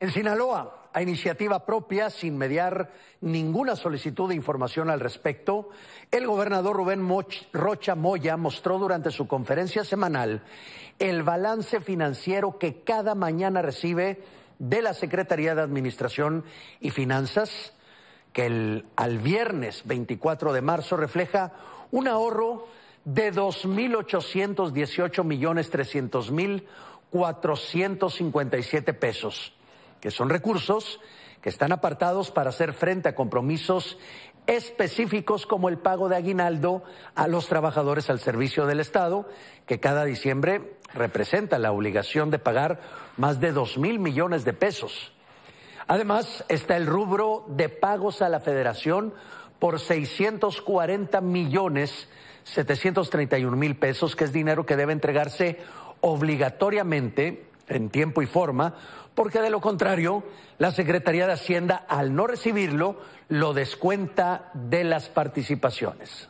En Sinaloa, a iniciativa propia, sin mediar ninguna solicitud de información al respecto, el gobernador Rubén Rocha Moya mostró durante su conferencia semanal el balance financiero que cada mañana recibe de la Secretaría de Administración y Finanzas, que al viernes 24 de marzo refleja un ahorro de 2.818.300.457 millones pesos que son recursos que están apartados para hacer frente a compromisos específicos como el pago de aguinaldo a los trabajadores al servicio del Estado, que cada diciembre representa la obligación de pagar más de dos mil millones de pesos. Además, está el rubro de pagos a la Federación por 640 millones 731 mil pesos, que es dinero que debe entregarse obligatoriamente en tiempo y forma, porque de lo contrario, la Secretaría de Hacienda, al no recibirlo, lo descuenta de las participaciones.